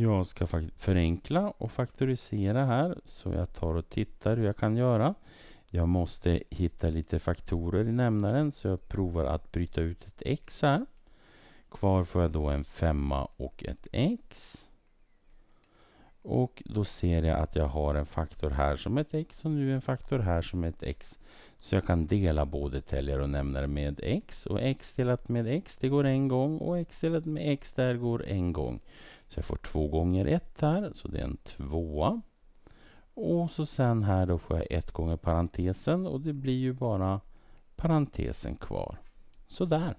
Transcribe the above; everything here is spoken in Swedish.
jag ska förenkla och faktorisera här. Så jag tar och tittar hur jag kan göra. Jag måste hitta lite faktorer i nämnaren så jag provar att bryta ut ett x här. Kvar får jag då en femma och ett x. Och då ser jag att jag har en faktor här som ett x och nu en faktor här som ett x. Så jag kan dela både täljare och nämnare med x. Och x delat med x, det går en gång. Och x delat med x, där går en gång. Så jag får två gånger ett här, så det är en tvåa. Och så sen här då får jag ett gånger parentesen och det blir ju bara parentesen kvar. Sådär.